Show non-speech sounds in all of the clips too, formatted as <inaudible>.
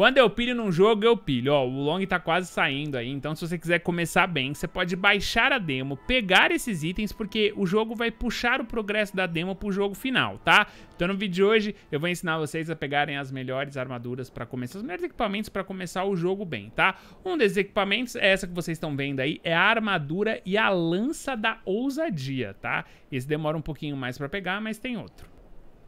Quando eu pilho num jogo, eu pilho. Ó, o long tá quase saindo aí, então se você quiser começar bem, você pode baixar a demo, pegar esses itens, porque o jogo vai puxar o progresso da demo pro jogo final, tá? Então no vídeo de hoje, eu vou ensinar vocês a pegarem as melhores armaduras pra começar, os melhores equipamentos pra começar o jogo bem, tá? Um desses equipamentos, é essa que vocês estão vendo aí, é a armadura e a lança da ousadia, tá? Esse demora um pouquinho mais pra pegar, mas tem outro.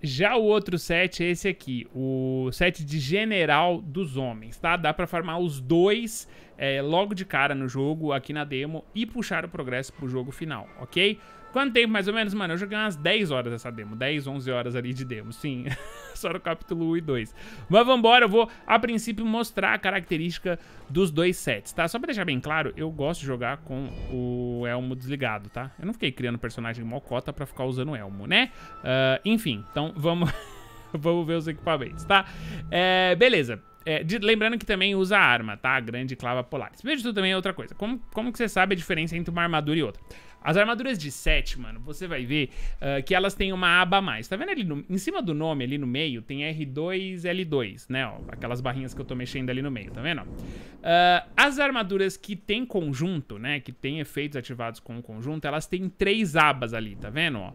Já o outro set é esse aqui, o set de General dos Homens, tá? Dá pra farmar os dois é, logo de cara no jogo, aqui na demo, e puxar o progresso pro jogo final, ok? Quanto tempo mais ou menos? Mano, eu joguei umas 10 horas essa demo. 10, 11 horas ali de demo, sim. <laughs> Só no capítulo 1 e 2. Mas vambora, eu vou a princípio mostrar a característica dos dois sets, tá? Só pra deixar bem claro, eu gosto de jogar com o elmo desligado, tá? Eu não fiquei criando personagem mocota pra ficar usando elmo, né? Uh, enfim, então vamos... <laughs> vamos ver os equipamentos, tá? É, beleza. É, de, lembrando que também usa arma, tá? A grande clava polar. Veja tudo também é outra coisa. Como, como que você sabe a diferença entre uma armadura e outra? As armaduras de 7, mano, você vai ver uh, que elas têm uma aba a mais. Tá vendo ali no, em cima do nome, ali no meio, tem R2, L2, né? Ó, aquelas barrinhas que eu tô mexendo ali no meio, tá vendo? Uh, as armaduras que tem conjunto, né? Que tem efeitos ativados com o conjunto, elas têm três abas ali, tá vendo? Ó?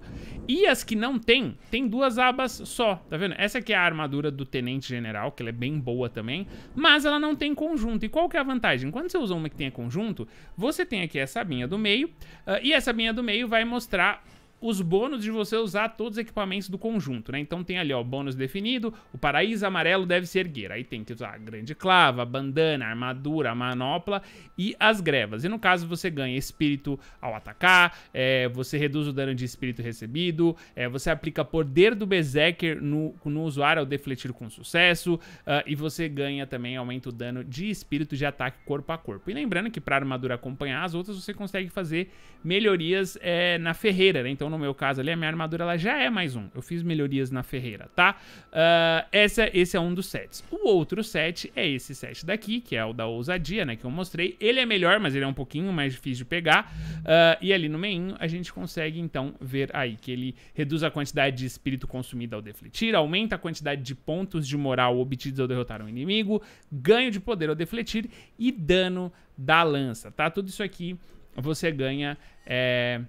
E as que não tem, tem duas abas só, tá vendo? Essa aqui é a armadura do Tenente General, que ela é bem boa também, mas ela não tem conjunto. E qual que é a vantagem? Quando você usa uma que tenha conjunto, você tem aqui essa abinha do meio uh, e essa linha do meio vai mostrar os bônus de você usar todos os equipamentos do conjunto, né? Então tem ali, ó, bônus definido, o paraíso amarelo deve se erguer. Aí tem que usar a grande clava, a bandana, a armadura, a manopla e as grevas. E no caso você ganha espírito ao atacar, é, você reduz o dano de espírito recebido, é, você aplica poder do Berserker no, no usuário ao defletir com sucesso uh, e você ganha também, aumenta o dano de espírito de ataque corpo a corpo. E lembrando que para armadura acompanhar as outras, você consegue fazer melhorias é, na ferreira, né? Então então, no meu caso ali, a minha armadura ela já é mais um. Eu fiz melhorias na ferreira, tá? Uh, essa, esse é um dos sets. O outro set é esse set daqui, que é o da ousadia, né? Que eu mostrei. Ele é melhor, mas ele é um pouquinho mais difícil de pegar. Uh, e ali no meio a gente consegue, então, ver aí que ele reduz a quantidade de espírito consumido ao defletir, aumenta a quantidade de pontos de moral obtidos ao derrotar um inimigo, ganho de poder ao defletir e dano da lança, tá? Tudo isso aqui você ganha... É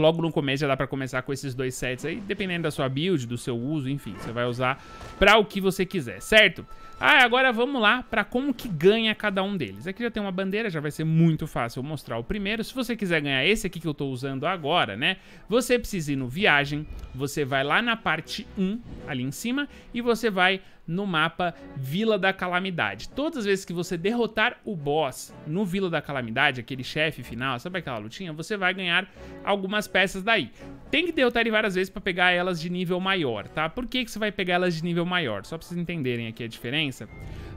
Logo no começo já dá pra começar com esses dois sets aí, dependendo da sua build, do seu uso, enfim, você vai usar pra o que você quiser, certo? Ah, agora vamos lá pra como que ganha cada um deles. Aqui já tem uma bandeira, já vai ser muito fácil mostrar o primeiro. Se você quiser ganhar esse aqui que eu tô usando agora, né, você precisa ir no Viagem, você vai lá na parte 1, ali em cima, e você vai no mapa Vila da Calamidade. Todas as vezes que você derrotar o boss no Vila da Calamidade, aquele chefe final, sabe aquela lutinha? Você vai ganhar algumas peças daí. Tem que derrotar ele várias vezes para pegar elas de nível maior, tá? Por que, que você vai pegar elas de nível maior? Só para vocês entenderem aqui a diferença.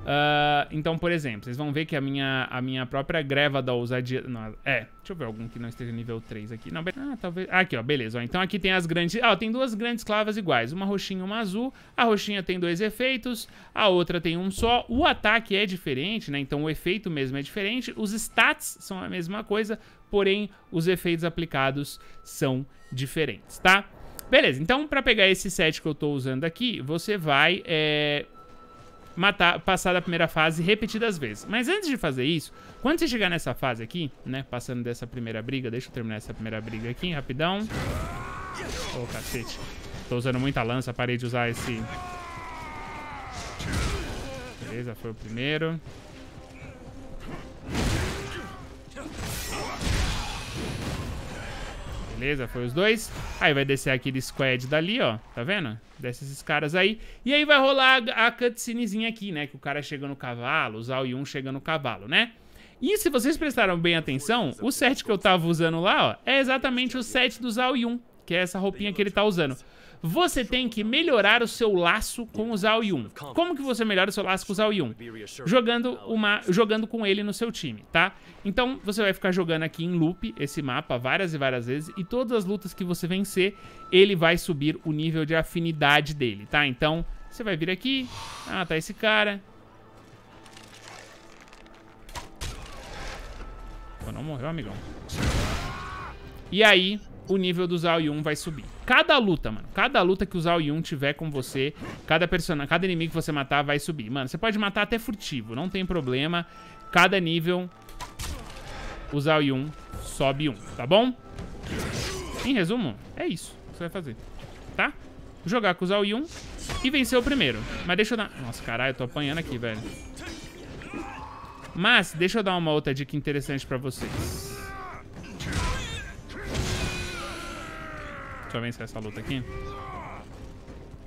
Uh, então, por exemplo, vocês vão ver que a minha, a minha própria greva da ousadia... Não, é, deixa eu ver algum que não esteja nível 3 aqui. Não, ah, talvez... Ah, aqui, ó, beleza. Ó. Então aqui tem as grandes... Ah, ó, tem duas grandes clavas iguais. Uma roxinha e uma azul. A roxinha tem dois efeitos, a outra tem um só. O ataque é diferente, né? Então o efeito mesmo é diferente. Os stats são a mesma coisa, porém os efeitos aplicados são diferentes, tá? Beleza, então para pegar esse set que eu estou usando aqui, você vai... É matar, passar da primeira fase repetidas vezes. Mas antes de fazer isso, quando você chegar nessa fase aqui, né? Passando dessa primeira briga, deixa eu terminar essa primeira briga aqui, rapidão. Ô, oh, cacete. Tô usando muita lança, parei de usar esse... Beleza, foi o primeiro. Beleza, foi os dois. Aí vai descer aquele squad dali, ó. Tá vendo? Desce esses caras aí. E aí vai rolar a, a cutscenezinha aqui, né? Que o cara chega no cavalo, o Zhao Yun chega no cavalo, né? E se vocês prestaram bem atenção, o set que eu tava usando lá, ó, é exatamente o set do Zhao Yun que é essa roupinha que ele tá usando. Você tem que melhorar o seu laço com o Zhao Yun. Como que você melhora o seu laço com o Zhao Yun? Jogando, uma, jogando com ele no seu time, tá? Então, você vai ficar jogando aqui em loop esse mapa várias e várias vezes, e todas as lutas que você vencer, ele vai subir o nível de afinidade dele, tá? Então, você vai vir aqui, ah, tá esse cara... Pô, não morreu, amigão. E aí, o nível do Zhao Yun vai subir. Cada luta, mano, cada luta que o Zhao Yun tiver com você, cada personagem, cada inimigo que você matar vai subir. Mano, você pode matar até furtivo, não tem problema. Cada nível, o Zhao Yun sobe um, tá bom? Em resumo, é isso que você vai fazer, tá? Jogar com o Zhao Yun e vencer o primeiro. Mas deixa eu dar... Nossa, caralho, eu tô apanhando aqui, velho. Mas deixa eu dar uma outra dica interessante pra vocês. Deixa eu vencer é essa luta aqui.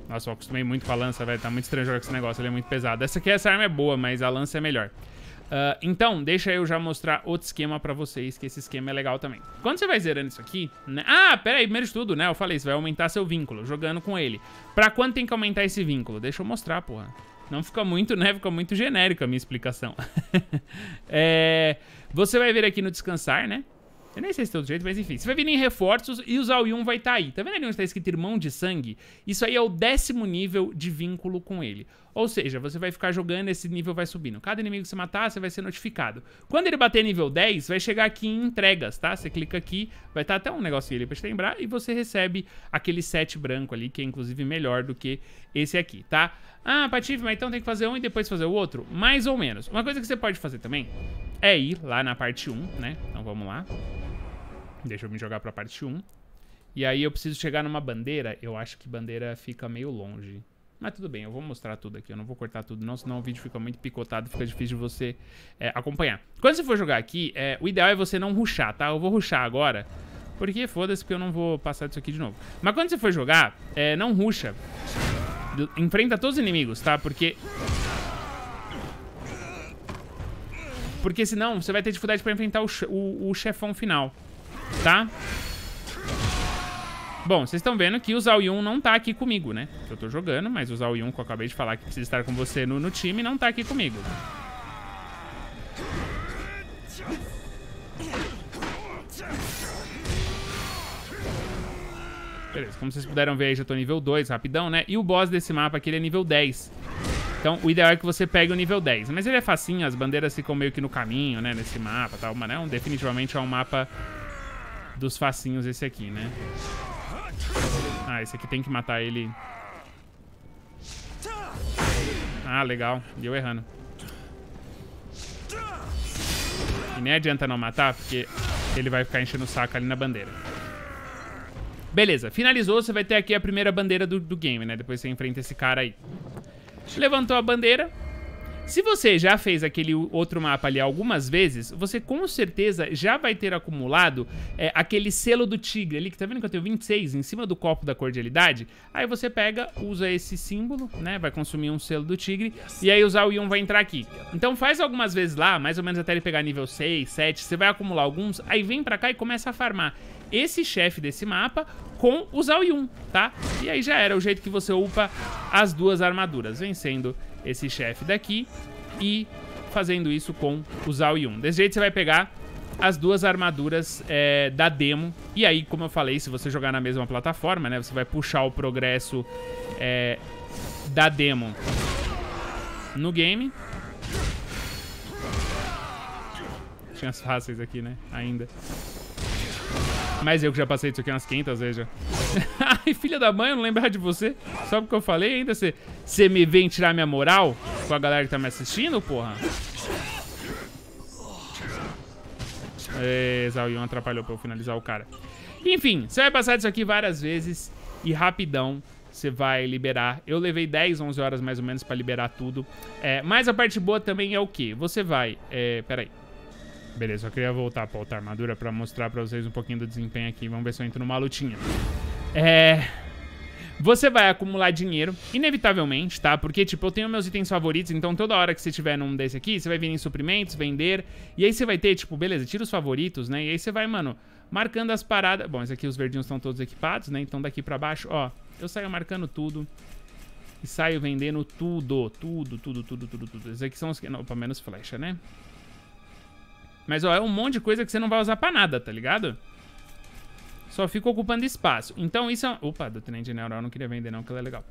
Nossa, eu acostumei muito com a lança, velho. Tá muito estranho jogar com esse negócio, ele é muito pesado. Essa aqui, essa arma é boa, mas a lança é melhor. Uh, então, deixa eu já mostrar outro esquema pra vocês, que esse esquema é legal também. Quando você vai zerando isso aqui... Né? Ah, pera aí, primeiro de tudo, né? Eu falei, você vai aumentar seu vínculo, jogando com ele. Pra quanto tem que aumentar esse vínculo? Deixa eu mostrar, porra. Não fica muito, né? Fica muito genérico a minha explicação. <laughs> é, você vai ver aqui no descansar, né? Eu nem sei se tem outro jeito, mas enfim. Você vai vir em reforços e o Zhao Yun vai estar tá aí. Tá vendo ali onde está escrito irmão de sangue? Isso aí é o décimo nível de vínculo com ele. Ou seja, você vai ficar jogando, esse nível vai subindo. Cada inimigo que você matar, você vai ser notificado. Quando ele bater nível 10, vai chegar aqui em entregas, tá? Você clica aqui, vai estar tá até um negocinho ali pra te lembrar, e você recebe aquele set branco ali, que é inclusive melhor do que esse aqui, tá? Ah, Patife, mas então tem que fazer um e depois fazer o outro? Mais ou menos. Uma coisa que você pode fazer também é ir lá na parte 1, né? Então vamos lá. Deixa eu me jogar pra parte 1. E aí eu preciso chegar numa bandeira. Eu acho que bandeira fica meio longe. Mas tudo bem, eu vou mostrar tudo aqui. Eu não vou cortar tudo não, senão o vídeo fica muito picotado. Fica difícil de você é, acompanhar. Quando você for jogar aqui, é, o ideal é você não ruxar, tá? Eu vou ruxar agora. Porque foda-se que eu não vou passar disso aqui de novo. Mas quando você for jogar, é, não ruxa. Enfrenta todos os inimigos, tá? Porque... Porque senão você vai ter dificuldade pra enfrentar o, o, o chefão final tá? Bom, vocês estão vendo que o Zhao Yun não tá aqui comigo, né? Eu tô jogando, mas o Zhao Yun, que eu acabei de falar que precisa estar com você no, no time, não tá aqui comigo. Beleza, como vocês puderam ver aí, já tô nível 2, rapidão, né? E o boss desse mapa aqui, ele é nível 10. Então, o ideal é que você pegue o nível 10. Mas ele é facinho, as bandeiras ficam meio que no caminho, né? Nesse mapa e tal. Mas, não, Definitivamente é um mapa dos facinhos esse aqui, né? Ah, esse aqui tem que matar ele. Ah, legal. Deu errando. E nem adianta não matar, porque ele vai ficar enchendo o saco ali na bandeira. Beleza, finalizou, você vai ter aqui a primeira bandeira do, do game, né? Depois você enfrenta esse cara aí. Levantou a bandeira, se você já fez aquele outro mapa ali algumas vezes, você com certeza já vai ter acumulado é, aquele selo do tigre ali, que tá vendo que eu tenho 26 em cima do copo da cordialidade? Aí você pega, usa esse símbolo, né, vai consumir um selo do tigre, e aí o Ion vai entrar aqui. Então faz algumas vezes lá, mais ou menos até ele pegar nível 6, 7, você vai acumular alguns, aí vem pra cá e começa a farmar esse chefe desse mapa com o Zao Yun, tá? E aí já era o jeito que você upa as duas armaduras, vencendo esse chefe daqui e fazendo isso com o Zhao Yun. Desse jeito você vai pegar as duas armaduras é, da demo. E aí, como eu falei, se você jogar na mesma plataforma, né? Você vai puxar o progresso é, da demo no game. Tinha as fáceis aqui, né? Ainda. Mas eu que já passei disso aqui umas 500 vezes já. <laughs> Ai, filha da mãe, eu não lembrar de você. Só porque eu falei ainda, você, me vem tirar minha moral com a galera que tá me assistindo, porra? É, atrapalhou pra eu finalizar o cara. Enfim, você vai passar disso aqui várias vezes e rapidão você vai liberar. Eu levei 10, 11 horas mais ou menos pra liberar tudo. É, mas a parte boa também é o que? Você vai... É, peraí. Beleza, eu queria voltar pra outra armadura pra mostrar pra vocês um pouquinho do desempenho aqui. Vamos ver se eu entro numa lutinha. É. Você vai acumular dinheiro, inevitavelmente, tá? Porque, tipo, eu tenho meus itens favoritos, então toda hora que você tiver num desse aqui, você vai vir em suprimentos, vender. E aí você vai ter, tipo, beleza, tira os favoritos, né? E aí você vai, mano, marcando as paradas. Bom, esse aqui os verdinhos estão todos equipados, né? Então daqui pra baixo, ó, eu saio marcando tudo. E saio vendendo tudo, tudo, tudo, tudo, tudo, tudo. Esses aqui são os que. Não, menos flecha, né? Mas, ó, é um monte de coisa que você não vai usar pra nada, tá ligado? Só fica ocupando espaço. Então isso é... Opa, do trem de neural, não queria vender não, que ela é legal.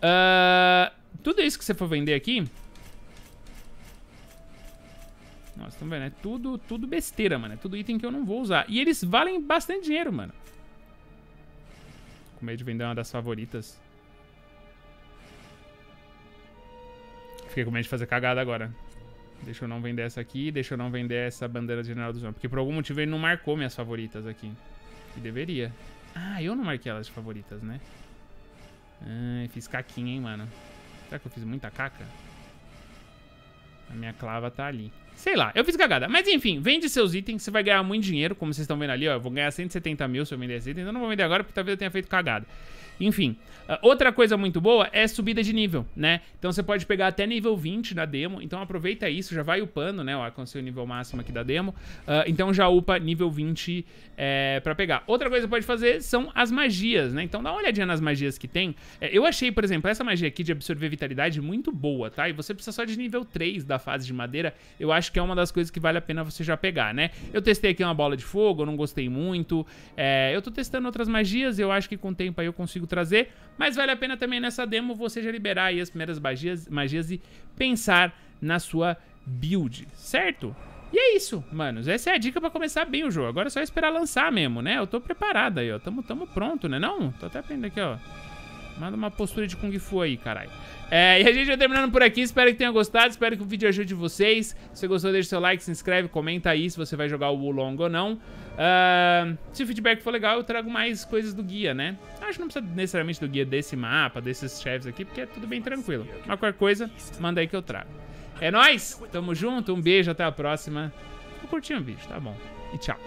Uh, tudo isso que você for vender aqui... Nossa, estão vendo? É tudo, tudo besteira, mano. É tudo item que eu não vou usar. E eles valem bastante dinheiro, mano. Com medo de vender uma das favoritas. Fiquei com medo de fazer cagada agora. Deixa eu não vender essa aqui. Deixa eu não vender essa bandeira de general do zona. Porque por algum motivo ele não marcou minhas favoritas aqui. E deveria. Ah, eu não marquei elas de favoritas, né? Ai, fiz caquinha, hein, mano. Será que eu fiz muita caca? A minha clava tá ali. Sei lá, eu fiz cagada. Mas enfim, vende seus itens, você vai ganhar muito dinheiro, como vocês estão vendo ali, ó. Eu vou ganhar 170 mil se eu vender esse item. Então não vou vender agora porque talvez eu tenha feito cagada. Enfim, ah, outra coisa muito boa é subida de nível, né? Então você pode pegar até nível 20 na demo, então aproveita isso, já vai upando, né? Ó, com o nível máximo aqui da demo, uh, então já upa nível 20 é, pra pegar. Outra coisa que pode fazer são as magias, né? Então dá uma olhadinha nas magias que tem. É, eu achei, por exemplo, essa magia aqui de absorver vitalidade muito boa, tá? E você precisa só de nível 3 da fase de madeira, eu acho acho que é uma das coisas que vale a pena você já pegar, né? Eu testei aqui uma bola de fogo, eu não gostei muito. É, eu tô testando outras magias, eu acho que com o tempo aí eu consigo trazer. Mas vale a pena também nessa demo você já liberar aí as primeiras magias, magias e pensar na sua build, certo? E é isso, manos. Essa é a dica pra começar bem o jogo. Agora é só esperar lançar mesmo, né? Eu tô preparado aí, ó. Tamo, tamo pronto, né não? Tô até aprendendo aqui, ó. Manda uma postura de Kung Fu aí, caralho. É, e a gente vai terminando por aqui. Espero que tenha gostado. Espero que o vídeo ajude vocês. Se você gostou, deixa seu like, se inscreve, comenta aí se você vai jogar o Wulong ou não. Uh, se o feedback for legal, eu trago mais coisas do guia, né? acho que não precisa necessariamente do guia desse mapa, desses chefes aqui, porque é tudo bem tranquilo. qualquer coisa, manda aí que eu trago. É nóis! Tamo junto, um beijo, até a próxima. Vou curtir o vídeo, tá bom. E tchau.